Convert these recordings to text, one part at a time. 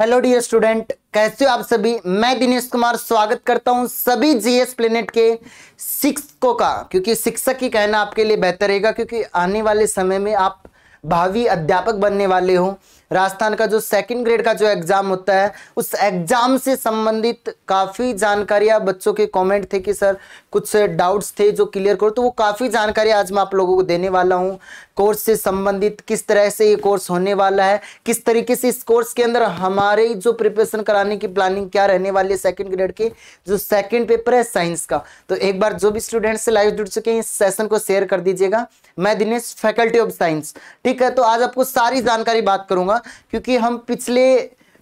hello dear student कैसे हो आप सभी मैं दिनेश कुमार स्वागत करता हूं सभी जीएस प्लेनेट के शिक्षकों का क्योंकि शिक्षक ही कहना आपके लिए बेहतर रहेगा क्योंकि आने वाले समय में आप भावी अध्यापक बनने वाले हो राजस्थान का जो सेकंड ग्रेड का जो एग्जाम होता है उस एग्जाम से संबंधित काफ़ी जानकारियां बच्चों के कमेंट थे कि सर कुछ डाउट्स थे जो क्लियर करो तो वो काफ़ी जानकारी आज मैं आप लोगों को देने वाला हूँ कोर्स से संबंधित किस तरह से ये कोर्स होने वाला है किस तरीके से इस कोर्स के अंदर हमारे जो प्रिपरेशन कराने की प्लानिंग क्या रहने वाली है सेकेंड ग्रेड के जो सेकेंड पेपर है साइंस का तो एक बार जो भी स्टूडेंट्स से लाइव जुड़ चुके हैं इस सेशन को शेयर कर दीजिएगा मैं दिनेश फैकल्टी ऑफ साइंस ठीक है तो आज आपको सारी जानकारी बात करूंगा क्योंकि हम पिछले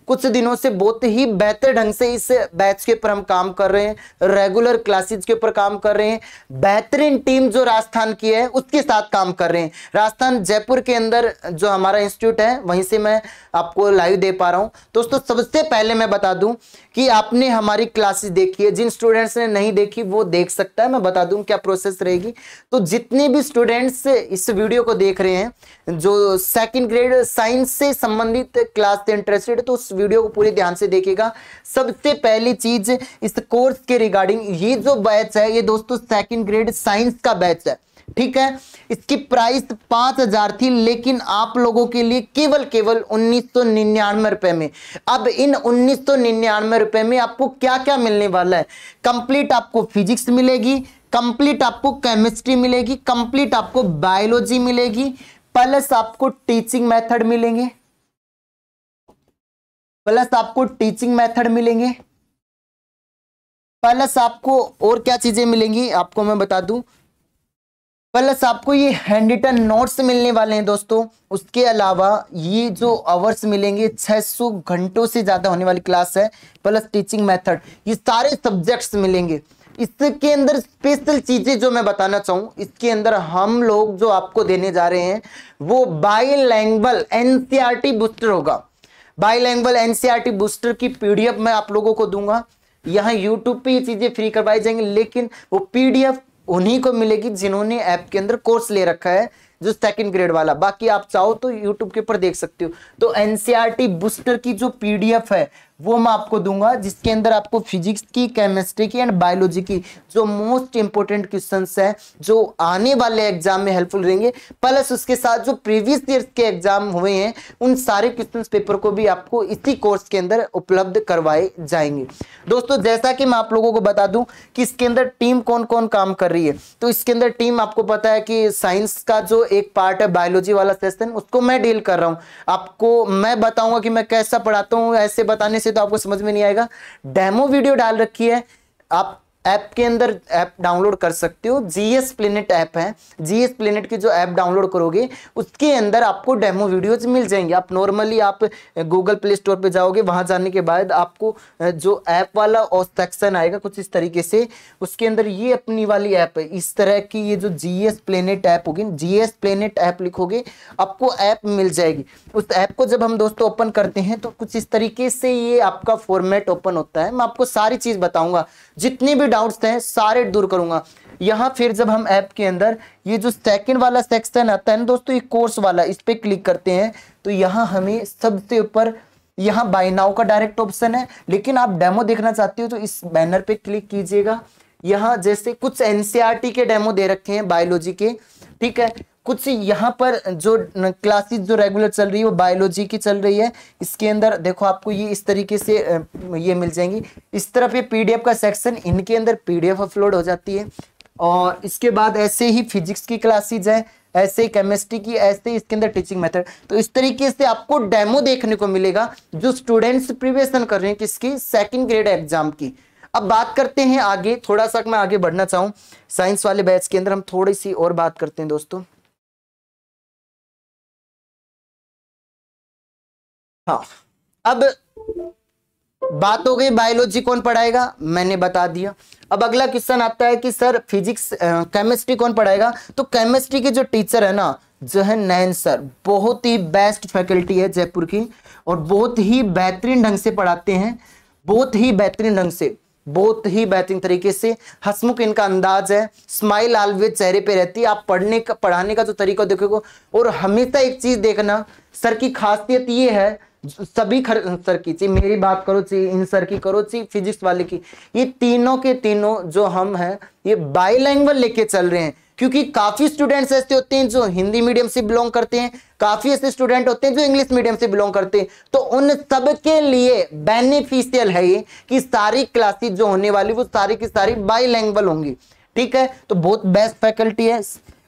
कुछ दिनों से बहुत ही बेहतर ढंग से इस बैच के ऊपर हम काम कर रहे हैं रेगुलर क्लासेज के ऊपर काम कर रहे हैं बेहतरीन टीम जो राजस्थान की है उसके साथ काम कर रहे हैं राजस्थान जयपुर के अंदर जो हमारा इंस्टीट्यूट है वहीं से मैं आपको लाइव दे पा रहा हूँ दोस्तों सबसे पहले मैं बता दूँ कि आपने हमारी क्लासेज देखी है जिन स्टूडेंट्स ने नहीं देखी वो देख सकता है मैं बता दूं क्या प्रोसेस रहेगी तो जितने भी स्टूडेंट्स इस वीडियो को देख रहे हैं जो सेकंड ग्रेड साइंस से संबंधित क्लास से इंटरेस्टेड है तो उस वीडियो को पूरे ध्यान से देखिएगा सबसे पहली चीज इस कोर्स के रिगार्डिंग ये जो बैच है ये दोस्तों सेकंड ग्रेड साइंस का बैच है ठीक है इसकी प्राइस पांच हजार थी लेकिन आप लोगों के लिए केवल केवल उन्नीस सौ निन्यानवे रुपए में अब इन उन्नीस सौ निन्यानवे रुपए में आपको क्या क्या मिलने वाला है कंप्लीट आपको फिजिक्स मिलेगी कंप्लीट आपको केमिस्ट्री मिलेगी कंप्लीट आपको बायोलॉजी मिलेगी प्लस आपको टीचिंग मेथड मिलेंगे प्लस आपको टीचिंग मेथड मिलेंगे प्लस आपको और क्या चीजें मिलेंगी आपको मैं बता दूं प्लस आपको ये हैंड रिटन नोट्स मिलने वाले हैं दोस्तों उसके अलावा ये जो आवर्स मिलेंगे 600 घंटों से ज़्यादा होने वाली क्लास है प्लस टीचिंग मेथड ये सारे सब्जेक्ट्स मिलेंगे इसके अंदर स्पेशल चीज़ें जो मैं बताना चाहूं इसके अंदर हम लोग जो आपको देने जा रहे हैं वो बाई लैंग्वल एन बूस्टर होगा बाईलैंग्वेज एनसीआरटी बूस्टर की पीडीएफ मैं आप लोगों को दूंगा यहाँ यूट्यूब पे ये चीज़ें फ्री करवाई जाएंगी लेकिन वो पीडीएफ उन्हीं को मिलेगी जिन्होंने ऐप के अंदर कोर्स ले रखा है जो सेकंड ग्रेड वाला बाकी आप चाहो तो यूट्यूब के ऊपर देख सकते हो तो एनसीईआरटी बूस्टर e की जो पीडीएफ है वो मैं आपको दूंगा जिसके अंदर आपको फिजिक्स की केमिस्ट्री की एंड बायोलॉजी की जो मोस्ट इंपोर्टेंट क्वेश्चन है जो आने वाले एग्जाम में हेल्पफुल रहेंगे प्लस उसके साथ जो प्रीवियस ईयर के एग्जाम हुए हैं उन सारे क्वेश्चन पेपर को भी आपको इसी कोर्स के अंदर उपलब्ध करवाए जाएंगे दोस्तों जैसा कि मैं आप लोगों को बता दूं कि इसके अंदर टीम कौन कौन काम कर रही है तो इसके अंदर टीम आपको पता है कि साइंस का जो एक पार्ट है बायोलॉजी वाला सेशन उसको मैं डील कर रहा हूं आपको मैं बताऊंगा कि मैं कैसा पढ़ाता हूं ऐसे बताने से तो आपको समझ में नहीं आएगा डेमो वीडियो डाल रखी है आप ऐप के अंदर ऐप डाउनलोड कर सकते हो जीएस प्लेनेट ऐप है जीएस प्लेनेट की जो ऐप डाउनलोड करोगे उसके अंदर आपको डेमो वीडियोज मिल जाएंगे आप नॉर्मली आप गूगल प्ले स्टोर पर जाओगे वहां जाने के बाद आपको जो ऐप वाला सेक्शन आएगा कुछ इस तरीके से उसके अंदर ये अपनी वाली ऐप है इस तरह की ये जो जीएस प्लेनेट ऐप होगी जीएस प्लेनेट ऐप लिखोगे आपको ऐप मिल जाएगी उस ऐप को जब हम दोस्तों ओपन करते हैं तो कुछ इस तरीके से ये आपका फॉर्मेट ओपन होता है मैं आपको सारी चीज़ बताऊंगा जितने भी डाउट्स थे सारे दूर करूंगा यहाँ फिर जब हम ऐप के अंदर ये जो सेकंड वाला सेक्शन आता है ना दोस्तों ये कोर्स वाला इस पर क्लिक करते हैं तो यहाँ हमें सबसे ऊपर यहाँ बाय नाउ का डायरेक्ट ऑप्शन है लेकिन आप डेमो देखना चाहते हो तो इस बैनर पे क्लिक कीजिएगा यहाँ जैसे कुछ एनसीआरटी e के डेमो दे रखे हैं बायोलॉजी के ठीक है कुछ यहाँ पर जो क्लासेस जो रेगुलर चल रही है वो बायोलॉजी की चल रही है इसके अंदर देखो आपको ये इस तरीके से ये मिल जाएंगी इस तरफ ये पीडीएफ का सेक्शन इनके अंदर पीडीएफ अपलोड हो जाती है और इसके बाद ऐसे ही फिजिक्स की क्लासेज हैं ऐसे ही केमिस्ट्री की ऐसे ही इसके अंदर टीचिंग मेथड तो इस तरीके से आपको डेमो देखने को मिलेगा जो स्टूडेंट्स प्रिवेशन कर रहे हैं किसकी सेकेंड ग्रेड एग्जाम की अब बात करते हैं आगे थोड़ा सा मैं आगे बढ़ना चाहूँ साइंस वाले बैच के अंदर हम थोड़ी सी और बात करते हैं दोस्तों हाँ अब बात हो गई बायोलॉजी कौन पढ़ाएगा मैंने बता दिया अब अगला क्वेश्चन आता है कि सर फिजिक्स केमिस्ट्री कौन पढ़ाएगा तो केमिस्ट्री के जो टीचर है ना जो है नयन सर बहुत ही बेस्ट फैकल्टी है जयपुर की और बहुत ही बेहतरीन ढंग से पढ़ाते हैं बहुत ही बेहतरीन ढंग से बहुत ही बेहतरीन तरीके से हसमुख इनका अंदाज है स्माइल ऑलवेज चेहरे पे रहती है आप पढ़ने का पढ़ाने का जो तरीका देखोगे और हमेशा एक चीज़ देखना सर की खासियत ये है सभी सर की चाहिए मेरी बात करो ची इन सर की करो ची फिजिक्स वाले की ये तीनों के तीनों जो हम हैं ये बाईलैंग्वेज लेके चल रहे हैं क्योंकि काफी स्टूडेंट्स ऐसे होते हैं जो हिंदी मीडियम से बिलोंग करते हैं काफी ऐसे स्टूडेंट होते हैं जो इंग्लिश मीडियम से बिलोंग करते हैं तो उन सब के लिए बेनिफिशियल है ये कि सारी क्लासेस जो होने वाली वो सारी की सारी बाईलैंग्वेज होंगी ठीक है तो बहुत बेस्ट फैकल्टी है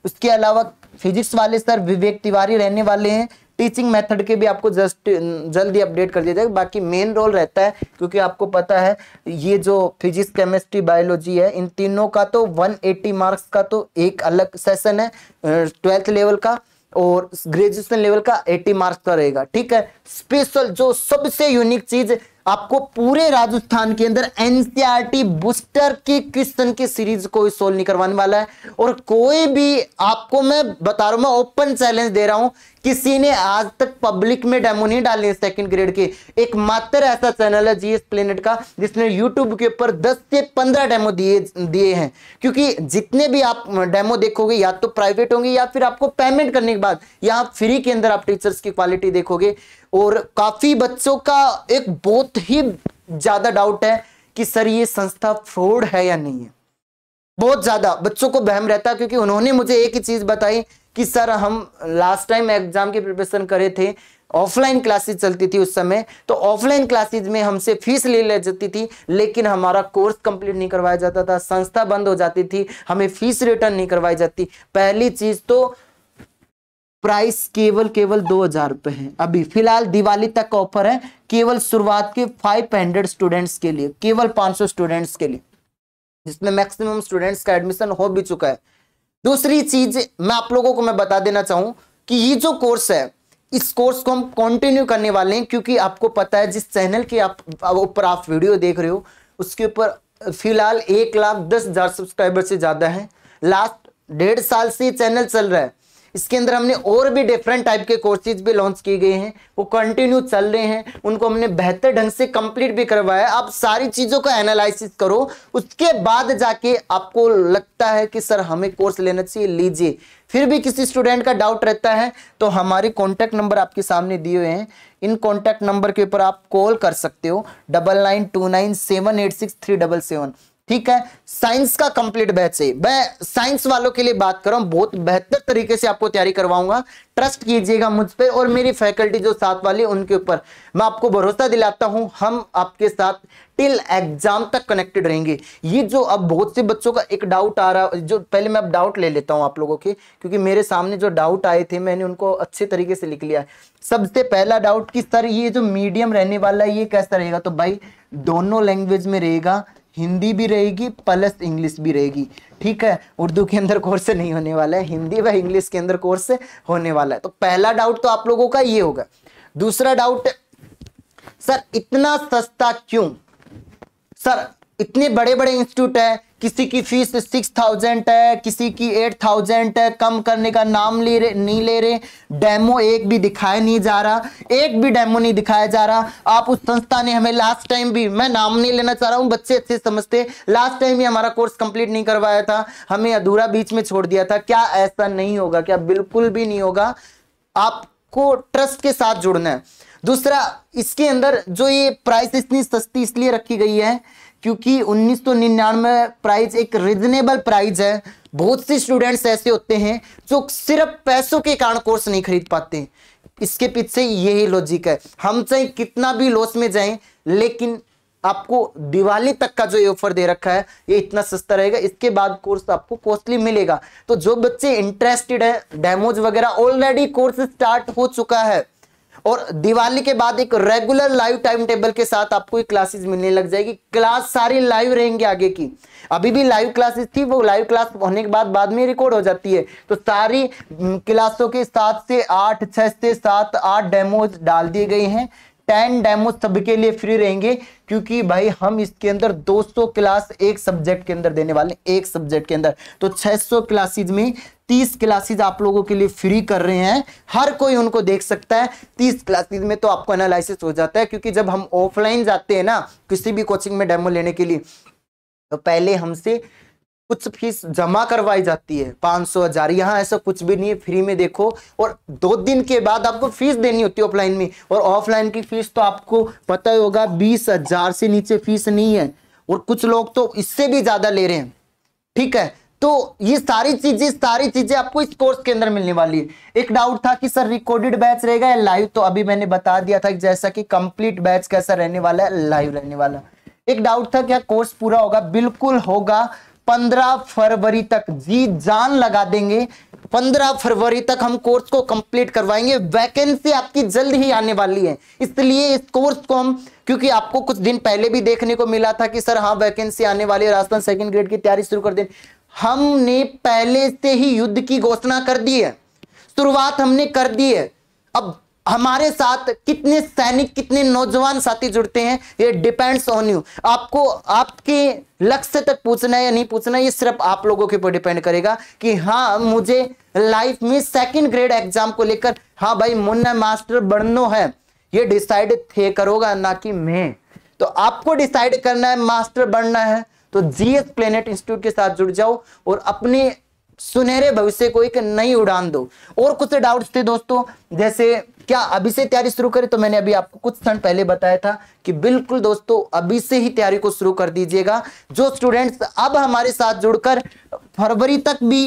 उसके अलावा फिजिक्स वाले सर विवेक तिवारी रहने वाले हैं टीचिंग मेथड के भी आपको जस्ट जल्दी अपडेट कर दिया जाएगा बाकी मेन रोल रहता है क्योंकि आपको पता है ये जो फिजिक्स केमिस्ट्री बायोलॉजी है इन तीनों का तो 180 मार्क्स का तो एक अलग सेशन है ट्वेल्थ लेवल का और ग्रेजुएशन लेवल का 80 मार्क्स का रहेगा ठीक है स्पेशल जो सबसे यूनिक चीज़ आपको पूरे राजस्थान के अंदर एनसीआरटी बूस्टर e की क्वेश्चन की सीरीज कोई सोल्व नहीं करवाने वाला है और कोई भी आपको मैं बता रहा हूं मैं ओपन चैलेंज दे रहा हूं किसी ने आज तक पब्लिक में डेमो नहीं डाली सेकंड ग्रेड की एक मात्र ऐसा चैनल है जीएस प्लेनेट का जिसने यूट्यूब के ऊपर 10 से 15 डेमो दिए दिए हैं क्योंकि जितने भी आप डेमो देखोगे या तो प्राइवेट होंगे या फिर आपको पेमेंट करने के बाद या फ्री के अंदर आप टीचर्स की क्वालिटी देखोगे और काफ़ी बच्चों का एक बहुत ही ज़्यादा डाउट है कि सर ये संस्था फ्रॉड है या नहीं है बहुत ज़्यादा बच्चों को बहम रहता है क्योंकि उन्होंने मुझे एक ही चीज़ बताई कि सर हम लास्ट टाइम एग्जाम की प्रिपरेशन करे थे ऑफलाइन क्लासेज चलती थी उस समय तो ऑफलाइन क्लासेज में हमसे फीस ले ले जाती थी लेकिन हमारा कोर्स कंप्लीट नहीं करवाया जाता था संस्था बंद हो जाती थी हमें फीस रिटर्न नहीं करवाई जाती पहली चीज़ तो प्राइस केवल केवल दो हजार रुपए है अभी फिलहाल दिवाली तक ऑफर है केवल शुरुआत के फाइव हंड्रेड स्टूडेंट्स के लिए केवल पांच सौ स्टूडेंट्स के लिए जिसमें मैक्सिमम स्टूडेंट्स का एडमिशन हो भी चुका है दूसरी चीज मैं आप लोगों को मैं बता देना चाहूँ कि ये जो कोर्स है इस कोर्स को हम कंटिन्यू करने वाले हैं क्योंकि आपको पता है जिस चैनल के आप ऊपर आप वीडियो देख रहे हो उसके ऊपर फिलहाल एक लाख दस हजार सब्सक्राइबर से ज़्यादा है लास्ट डेढ़ साल से चैनल चल रहा है इसके अंदर हमने और भी डिफरेंट टाइप के कोर्सेज भी लॉन्च किए गए हैं वो कंटिन्यू चल रहे हैं उनको हमने बेहतर ढंग से कंप्लीट भी करवाया आप सारी चीज़ों का एनालिसिस करो उसके बाद जाके आपको लगता है कि सर हमें कोर्स लेना चाहिए लीजिए फिर भी किसी स्टूडेंट का डाउट रहता है तो हमारे कॉन्टैक्ट नंबर आपके सामने दिए हुए हैं इन कॉन्टैक्ट नंबर के ऊपर आप कॉल कर सकते हो double nine two nine seven eight six three double seven ठीक है साइंस का कंप्लीट बैच से मैं साइंस वालों के लिए बात कर रहा हूं बहुत बेहतर तरीके से आपको तैयारी करवाऊंगा ट्रस्ट कीजिएगा मुझ पर और मेरी फैकल्टी जो साथ वाली उनके ऊपर मैं आपको भरोसा दिलाता हूं हम आपके साथ टिल एग्जाम तक कनेक्टेड रहेंगे ये जो अब बहुत से बच्चों का एक डाउट आ रहा जो पहले मैं अब डाउट ले लेता हूं आप लोगों के क्योंकि मेरे सामने जो डाउट आए थे मैंने उनको अच्छे तरीके से लिख लिया सबसे पहला डाउट कि सर ये जो मीडियम रहने वाला है ये कैसा रहेगा तो भाई दोनों लैंग्वेज में रहेगा हिंदी भी रहेगी प्लस इंग्लिश भी रहेगी ठीक है उर्दू के अंदर कोर्स नहीं होने वाला है हिंदी व इंग्लिश के अंदर कोर्स होने वाला है तो पहला डाउट तो आप लोगों का ये होगा दूसरा डाउट सर इतना सस्ता क्यों सर इतने बड़े बड़े इंस्टीट्यूट है किसी की फीस सिक्स थाउजेंड है किसी की एट थाउजेंड है कम करने का नाम ले रहे नहीं ले रहे डेमो एक भी दिखाया नहीं जा रहा एक भी डेमो नहीं दिखाया जा रहा आप उस संस्था ने हमें लास्ट टाइम भी मैं नाम नहीं लेना चाह रहा हूँ बच्चे अच्छे समझते लास्ट टाइम भी हमारा कोर्स कंप्लीट नहीं करवाया था हमें अधूरा बीच में छोड़ दिया था क्या ऐसा नहीं होगा क्या बिल्कुल भी नहीं होगा आपको ट्रस्ट के साथ जुड़ना है दूसरा इसके अंदर जो ये प्राइस इतनी सस्ती इसलिए रखी गई है क्योंकि उन्नीस सौ निन्यानवे प्राइज एक रिजनेबल प्राइज है बहुत से स्टूडेंट्स ऐसे होते हैं जो सिर्फ पैसों के कारण कोर्स नहीं खरीद पाते इसके पीछे यही लॉजिक है हम चाहे कितना भी लॉस में जाएं लेकिन आपको दिवाली तक का जो ये ऑफर दे रखा है ये इतना सस्ता रहेगा इसके बाद कोर्स आपको कॉस्टली मिलेगा तो जो बच्चे इंटरेस्टेड है डेमोज वगैरह ऑलरेडी कोर्स स्टार्ट हो चुका है और दिवाली के बाद एक रेगुलर लाइव टाइम टेबल के साथ आपको ये क्लासेस मिलने लग जाएगी क्लास सारी लाइव रहेंगे आगे की अभी भी लाइव क्लासेस थी वो लाइव क्लास होने के बाद बाद में रिकॉर्ड हो जाती है तो सारी क्लासों हम्म, के सात से आठ छह से सात आठ डेमोज डाल दिए गए हैं टेन डेमो सबके लिए फ्री रहेंगे क्योंकि भाई हम इसके अंदर 200 क्लास एक सब्जेक्ट के अंदर देने वाले एक सब्जेक्ट के अंदर तो 600 क्लासेज में 30 क्लासेज आप लोगों के लिए फ्री कर रहे हैं हर कोई उनको देख सकता है 30 क्लासेज में तो आपको एनालिसिस हो जाता है क्योंकि जब हम ऑफलाइन जाते हैं ना किसी भी कोचिंग में डेमो लेने के लिए तो पहले हमसे कुछ फीस जमा करवाई जाती है पांच सौ हजार यहाँ ऐसा कुछ भी नहीं है फ्री में देखो और दो दिन के बाद आपको फीस देनी होती है ऑफलाइन में और ऑफलाइन की फीस तो आपको पता ही होगा बीस हजार से नीचे फीस नहीं है और कुछ लोग तो इससे भी ज्यादा ले रहे हैं ठीक है तो ये सारी चीजें सारी चीजें आपको इस कोर्स के अंदर मिलने वाली है एक डाउट था कि सर रिकॉर्डेड बैच रहेगा या लाइव तो अभी मैंने बता दिया था जैसा कि कंप्लीट बैच कैसा रहने वाला है लाइव रहने वाला एक डाउट था क्या हाँ, कोर्स पूरा होगा बिल्कुल होगा पंद्रह फरवरी तक जी जान लगा देंगे पंद्रह फरवरी तक हम कोर्स को कंप्लीट करवाएंगे वैकेंसी आपकी जल्द ही आने वाली है इसलिए इस कोर्स को हम क्योंकि आपको कुछ दिन पहले भी देखने को मिला था कि सर हाँ वैकेंसी आने वाली है राजस्थान सेकंड ग्रेड की तैयारी शुरू कर दें हमने पहले से ही युद्ध की घोषणा कर दी है शुरुआत हमने कर दी है अब हमारे साथ कितने सैनिक कितने नौजवान साथी जुड़ते हैं ये डिपेंड्स ऑन यू आपको आपके लक्ष्य तक पूछना है या नहीं पूछना ये सिर्फ आप लोगों के ऊपर डिपेंड करेगा कि हाँ मुझे लाइफ में सेकंड ग्रेड एग्जाम को लेकर हाँ भाई मुन्ना मास्टर बननो है ये डिसाइड थे करोगा ना कि मैं तो आपको डिसाइड करना है मास्टर बनना है तो जीएस प्लेनेट इंस्टीट्यूट के साथ जुड़ जाओ और अपने सुनहरे भविष्य को एक नई उड़ान दो और कुछ डाउट्स थे दोस्तों जैसे क्या अभी से तैयारी शुरू करें तो मैंने अभी आपको कुछ क्षण पहले बताया था कि बिल्कुल दोस्तों अभी से ही तैयारी को शुरू कर दीजिएगा जो स्टूडेंट्स अब हमारे साथ जुड़कर फरवरी तक भी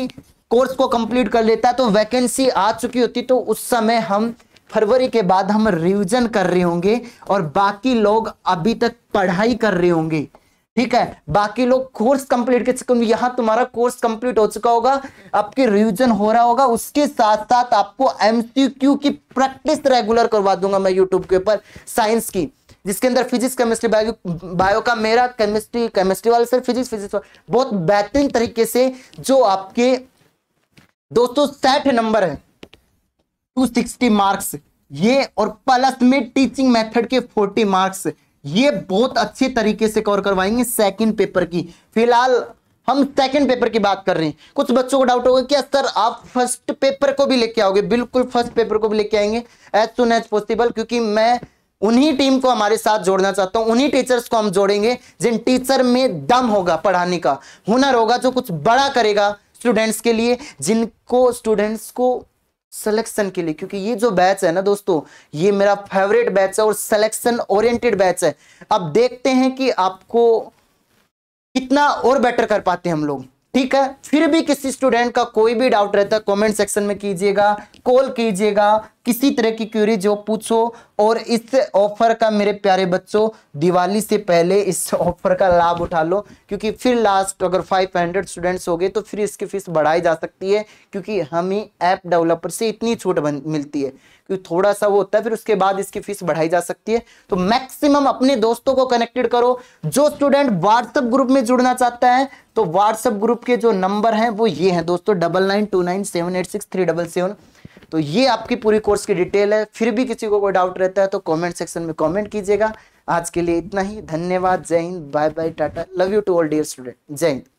कोर्स को कंप्लीट कर लेता है तो वैकेंसी आ चुकी होती तो उस समय हम फरवरी के बाद हम रिविजन कर रहे होंगे और बाकी लोग अभी तक पढ़ाई कर रहे होंगे ठीक है बाकी लोग कोर्स कंप्लीट कर चुके यहां तुम्हारा कोर्स कंप्लीट हो चुका होगा आपके रिवीजन हो रहा होगा उसके साथ साथ आपको एमसीक्यू की प्रैक्टिस रेगुलर करवा दूंगा मैं यूट्यूब के ऊपर साइंस की जिसके अंदर फिजिक्स केमिस्ट्री बायो बायो का मेरा केमिस्ट्री केमिस्ट्री वाले सर फिजिक्स फिजिक्स बहुत बेहतरीन तरीके से जो आपके दोस्तों साठ नंबर है टू सिक्सटी मार्क्स ये और प्लस में टीचिंग मेथड के फोर्टी मार्क्स ये बहुत अच्छे तरीके से कवर करवाएंगे सेकंड पेपर की फिलहाल हम सेकंड पेपर की बात कर रहे हैं कुछ बच्चों को डाउट होगा कि सर आप फर्स्ट पेपर को भी लेके आओगे बिल्कुल फर्स्ट पेपर को भी लेके आएंगे एज सुन एज पॉसिबल क्योंकि मैं उन्हीं टीम को हमारे साथ जोड़ना चाहता हूं उन्हीं टीचर्स को हम जोड़ेंगे जिन टीचर में दम होगा पढ़ाने का हुनर होगा जो कुछ बड़ा करेगा स्टूडेंट्स के लिए जिनको स्टूडेंट्स को सिलेक्शन के लिए क्योंकि ये जो बैच है ना दोस्तों ये मेरा फेवरेट बैच है और सिलेक्शन ओरिएंटेड बैच है अब देखते हैं कि आपको कितना और बेटर कर पाते हैं हम लोग ठीक है फिर भी किसी स्टूडेंट का कोई भी डाउट रहता है कमेंट सेक्शन में कीजिएगा कॉल कीजिएगा किसी तरह की क्यूरी जो पूछो और इस ऑफर का मेरे प्यारे बच्चों दिवाली से पहले इस ऑफर का लाभ उठा लो क्योंकि फिर लास्ट अगर 500 स्टूडेंट्स हो गए तो फिर इसकी फीस बढ़ाई जा सकती है क्योंकि हम ही ऐप डेवलपर से इतनी छूट मिलती है क्योंकि थोड़ा सा वो होता है फिर उसके बाद इसकी फीस बढ़ाई जा सकती है तो मैक्सिमम अपने दोस्तों को कनेक्टेड करो जो स्टूडेंट व्हाट्सएप ग्रुप में जुड़ना चाहता है तो व्हाट्सएप ग्रुप के जो नंबर हैं वो ये हैं दोस्तों double nine two nine seven eight six three double seven तो ये आपकी पूरी कोर्स की डिटेल है फिर भी किसी को कोई डाउट रहता है तो कमेंट सेक्शन में कमेंट कीजिएगा आज के लिए इतना ही धन्यवाद जय हिंद bye bye ta-ta love you to all dear student जय हिंद